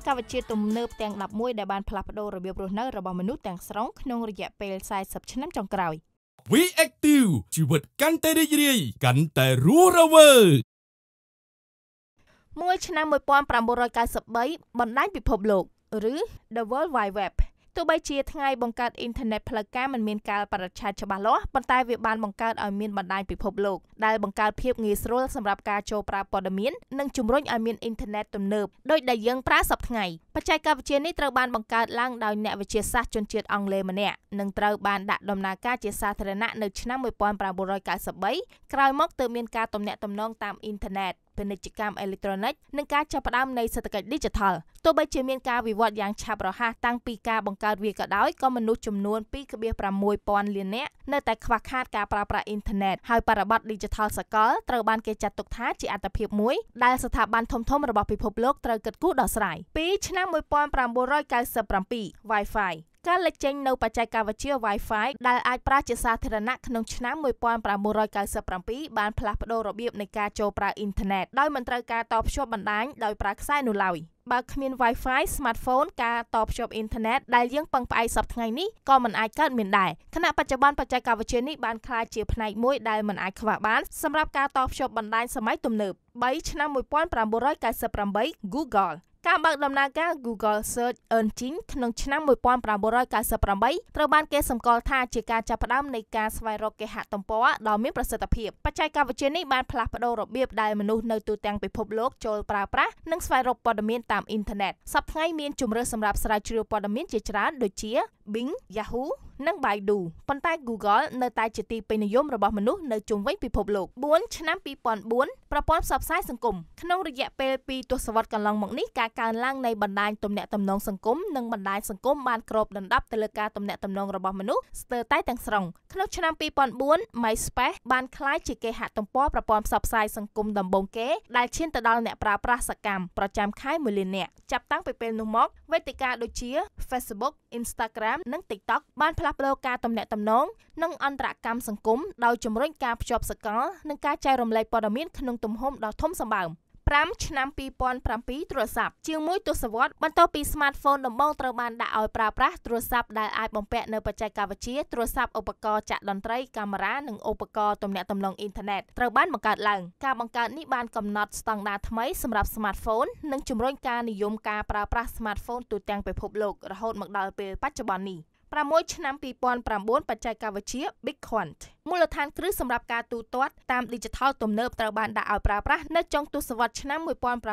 ចកវិទ្យាទំនើបទាំង11ដែលបានផ្លាស់ប្តូររបៀបរស់នៅរបស់មនុស្សទាំងស្រុងក្នុងរយៈពេល40ឆ្នាំចុងក្រោយ We Active ជីវិតកាន់តែរីករាយកាន់តែរស់រវើកមួយឆ្នាំ1993បណ្ដាញ ពិភពលោកឬ The World Wide Web ទោះបីជាថ្ងៃបង្កើតអ៊ីនធឺណិតផ្លូវការមិនមានការបរិច្ឆេទច្បាស់លាស់ប៉ុន្តែវាបានបង្កើតឲ្យមានបណ្ដាញពិភពលោកដែលបង្កើតភាពងាយស្រួលសម្រាប់ការចូលប្រើព័ត៌មាន និងជំរុញឲ្យមានអ៊ីនធឺណិតទំនើបដោយដែលយើងប្រើសប្ដាហ៍បច្ចេកវិទ្យានេះត្រូវបានបង្កើតឡើងដោយអ្នកវិទ្យាសាស្ត្រជនជាតិអង់គ្លេសម្នាក់និងត្រូវបានដាក់ដំណើរការជាសាធារណៈនៅឆ្នាំ1993ក្រោយមកទើបមានការទំនាក់ទំនងតាមអ៊ីនធឺណិតពាណិជ្ជកម្មអេឡិចត្រូនិកនិងការចាប់ផ្ដើមនៃសេដ្ឋកិច្ច Digital ទោះបីជាមានការវិវត្តយ៉ាងឆាប់រហ័សតាំងពីការបង្កើតវាក៏ដោយក៏មនុស្សចំនួន2.6000លាននាក់នៅតែខ្វះខាតការប្រើប្រាស់អ៊ីនធឺណិតហើយបរិបទ Digital សកលត្រូវបានគេចាត់ទុកថាជាអត្តភាពមួយដែលស្ថាប័នធំៗរបស់ពិភពលោកត្រូវគិតគូរដោះស្រាយពីឆ្នាំ1997 Wi-Fi ការលេចចេញនូវបច្ចេកវិទ្យា Wi-Fi ដែលអាចប្រើជាសាធារណៈក្នុងឆ្នាំ1997បានផ្លាស់ប្តូររបៀបនៃការចូលប្រើអ៊ីនធឺណិតដោយមិនត្រូវការតភ្ជាប់បណ្ដាញដោយប្រើខ្សែនោះឡើយបើគ្មាន Wi-Fi smartphone ការតភ្ជាប់អ៊ីនធឺណិតដែលយើងពឹងផ្អែកសប្តាហ៍នេះក៏មិនអាចកើតមានដែរខណៈបច្ចុប្បន្នបច្ចេកវិទ្យានេះបានក្លាយជាផ្នែកមួយដែលមិនអាចខ្វះបានសម្រាប់ការតភ្ជាប់បណ្ដាញសម័យទំនើប3ឆ្នាំ1998 Google ការបើកដំណើរការ Google Search Engine ក្នុងឆ្នាំ1998ត្រូវបានគេសម្គាល់ថាជាការចាប់ផ្ដើមនៃការស្វែងរកគេហទំព័រដ៏មានប្រសិទ្ធភាពបច្ចេកវិទ្យានេះបានផ្លាស់ប្ដូររបៀបដែលមនុស្សនៅទូទាំងពិភពលោកចូលប្រើប្រាស់និងស្វែងរកព័ត៌មានតាមអ៊ីនធឺណិតសប្តាហ៍ថ្ងៃមានជម្រើសសម្រាប់ស្រាវជ្រាវព័ត៌មានជាច្រើនដូចជា Bing, Yahoo និង Baidu ប៉ុន្តែ Google នៅតែជាទីពេញនិយមរបស់មនុស្សនៅជុំវិញពិភពលោក4ឆ្នាំ2004ប្រព័ន្ធផ្សព្វផ្សាយសង្គមក្នុងរយៈពេល2ទសវត្សរ៍កន្លងមកនេះការកើនឡើងនៃបណ្ដាញទំនាក់ទំនងសង្គមនិងបណ្ដាញសង្គមបានគ្របដណ្ដប់ទៅលើការទំនាក់ទំនងរបស់មនុស្សស្ទើរតែទាំងស្រុងក្នុងឆ្នាំ2004 MySpace បានក្លាយជាគេហទំព័រប្រព័ន្ធផ្សព្វផ្សាយសង្គមដំបូងគេដែលឈានទៅដល់អ្នកប្រើប្រាស់សកម្មប្រចាំខែ1លាននាក់ចាប់តាំងពីពេលនោះមកវេទិកាដូចជា Facebook Instagram និង TikTok បានផ្លាស់ផ្លាស់ប្តូរការទំនាក់ទំនងនិងអន្តរកម្មសង្គមដោយជំរុញការភ្ជាប់សកលនិងការចែករំលែកព័ត៌មានក្នុងទំហំដ៏ធំសម្បើម5ឆ្នាំ2007ទូរស័ព្ទជាងមួយទសវត្សបន្ទាប់ពី smartphone ដំបូងត្រូវបានដាក់ឲ្យប្រើប្រាស់ទូរស័ព្ទដែលអាចបំពាក់នៅបច្ចេកវិទ្យាទូរស័ព្ទឧបករណ៍ចាក់តន្ត្រីកាមេរ៉ានិងឧបករណ៍ទំនាក់ទំនងអ៊ីនធឺណិតត្រូវបានបង្កើតឡើង ការបង្កើតនេះបានកំណត់ស្តង់ដារថ្មីសម្រាប់ smartphone និងជំរុញការនិយមការប្រើប្រាស់ smartphone ទូទាំងពិភពលោករហូតមកដល់ពេលបច្ចុប្បន្ននេះ6ឆ្នាំ2009បច្ចេកវិទ្យា Big Quant មូលដ្ឋានគ្រឹះសម្រាប់ការទូទាត់តាម Digital ទំនើបត្រូវបានដាក់ឲ្យប្រើប្រាស់នៅចុងទសវត្សរ៍ឆ្នាំ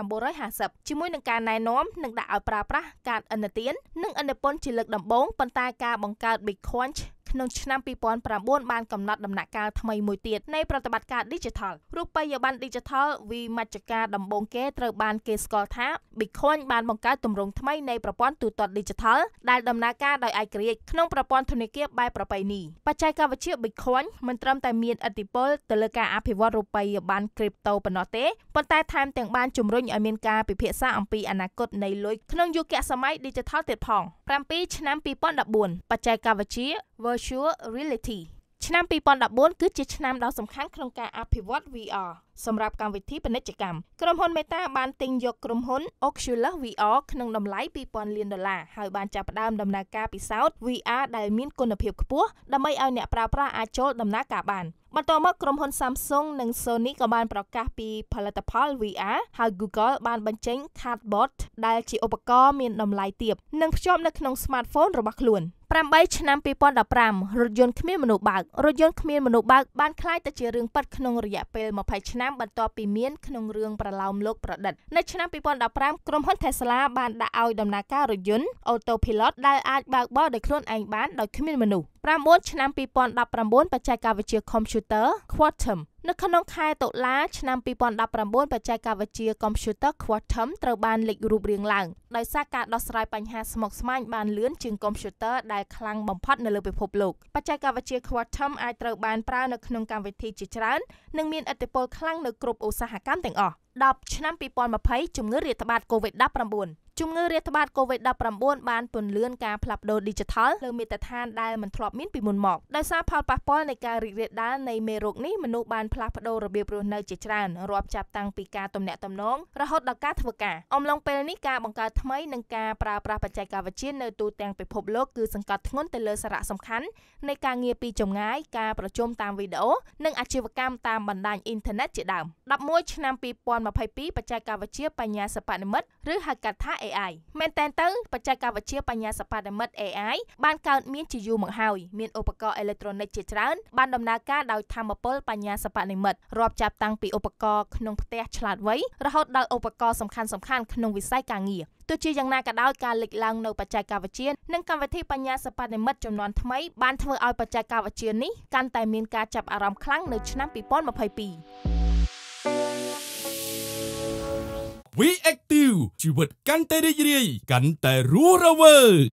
1950ជាមួយនឹងការណែនាំនិងដាក់ឲ្យប្រើប្រាស់កាតឥណទាននិងឥណពន្ធជាលើកដំបូងប៉ុន្តែការបង្កើត Big Quant ក្នុងឆ្នាំ2009បានកំណត់ដំណាក់កាលថ្មីមួយទៀតនៃប្រតិបត្តិការ Digital រូបិយប័ណ្ណ Digital វិមជ្ឈការដំបូងគេត្រូវបាន គេស្គាល់ថា Bitcoin បានបង្កើតទម្រង់ថ្មីនៃប្រព័ន្ធទូទាត់ Digital ដែលដំណើរការដោយឯករាជ្យក្នុងប្រព័ន្ធធនាគារបែបប្រពៃណីបច្ចេកវិទ្យា Bitcoin មិនត្រឹមតែមានឥទ្ធិពលទៅលើការអភិវឌ្ឍរូបិយប័ណ្ណ Crypto ប៉ុណ្ណោះទេប៉ុន្តែថែមទាំងបានជំរុញឲ្យមានការពិភាក្សាអំពីអនាគតនៃលុយក្នុងយុគសម័យ Digital ទៀតផង7ឆ្នាំ2014បច្ចេកវិទ្យា Virtual Reality ឆ្នាំ2014គឺជាឆ្នាំដ៏សំខាន់ក្នុងការអភិវឌ្ឍ VR សម្រាប់កម្មវិធីពាណិជ្ជកម្មក្រុមហ៊ុន Meta បានទិញយកក្រុមហ៊ុន Oculus VR ក្នុងតម្លៃ2000លានដុល្លារហើយបានចាប់ផ្ដើមដំណើរការពិសោធន៍ VR ដែលមានគុណភាពខ្ពស់ដើម្បីឲ្យអ្នកប្រើប្រាស់អាចចូលដំណើរការបានបន្ទាប់មកក្រុមហ៊ុន Samsung និង Sony ក៏បានប្រកាសពីផលិតផល VR ហើយ Google បានបញ្ចេញ Cardboard ដែល ជាឧបករណ៍មានតម្លៃទាបនិងភ្ជាប់នៅក្នុង smartphone របស់ខ្លួន។8ឆ្នាំ2015រថយន្តគ្មានមនុស្សបើករថយន្តគ្មានមនុស្សបើកបានក្លាយទៅជារឿងប៉ັດក្នុងរយៈពេល20ឆ្នាំបន្ទាប់ពីមានក្នុងរឿងប្រឡោមលោកប្រឌិតនៅឆ្នាំ2015ក្រុមហ៊ុន Tesla បានដាក់ឲ្យដំណើរការរថយន្ត Autopilot ដែលអាចបើកបរដោយខ្លួនឯងបានដោយគ្មានមនុស្ស9ឆ្នាំ2019បច្ចេកវិទ្យា Computer Quantum នៅក្នុងខែតុលាឆ្នាំ2019បច្ចេកវិទ្យា Computer Quantum ត្រូវបានលេចរូបរាងឡើងដោយសារការដោះស្រាយបញ្ហាស្មុគស្មាញបានលឿនជាង Computer ដែលខ្លាំងបំផុត នៅលើពិភពលោកបច្ចេកវិទ្យា Quantum អាចត្រូវបានប្រើនៅក្នុងកម្មវិធីជាច្រើននិងមានឥទ្ធិពលខ្លាំងនៅគ្រប់ឧស្សាហកម្មទាំងអស់10ឆ្នាំ2020ជំងឺរាតត្បាត COVID-19 ជំងឺរាតត្បាត COVID-19 បានពន្លឿនការផ្លាស់ប្ដូរ Digital លើមាតដ្ឋានដែលមិនធ្លាប់មានពីមុនមកដោយសារផលប៉ះពាល់នៃការរីករាលដាលនៃមេរោគនេះមនុស្សបានផ្លាស់ប្ដូររបៀបរស់នៅជាច្រើនរាប់ចាប់តាំងពីការទំនាក់ទំនងរហូតដល់ការធ្វើការអំឡុងពេលនេះការបង្កើតថ្មីនិងការប្រើប្រាស់បច្ចេកវិទ្យានៅទូទាំងពិភពលោកគឺសង្កត់ធ្ងន់ទៅលើសារៈសំខាន់នៃការងារពីចម្ងាយការប្រជុំតាមវីដេអូនិងអាជីវកម្មតាមបណ្ដាញអ៊ីនធឺណិតជាដើម11ឆ្នាំ2022បច្ចេកវិទ្យាបញ្ញាសិប្បនិម្មិតឬហៅកាត់ថា AI មែនតែនទៅបច្ចេកវិទ្យាបញ្ញាសិប្បនិម្មិត AI បានកើតមាន ជាយូរមកហើយមានឧបករណ៍អេឡិចត្រូនិកជាច្រើន បានដំណើរការដោយធម្មពលបញ្ញាសិប្បនិម្មិតរាប់ចាប់តាំងពីឧបករណ៍ក្នុងផ្ទះឆ្លាតវៃរហូតដល់ឧបករណ៍សំខាន់ៗក្នុងវិស័យការងារទោះជាយ៉ាងណាក៏ដោយការលេចឡើងនៅបច្ចេកវិទ្យានិងកម្មវិធីបញ្ញាសិប្បនិម្មិតចំនួនថ្មីបានធ្វើឲ្យបច្ចេកវិទ្យានេះកាន់តែមានការចាប់អារម្មណ៍ខ្លាំងនៅឆ្នាំ2022 We Active ជីវិតកាន់តែរីករាយកាន់តែរស់រវើក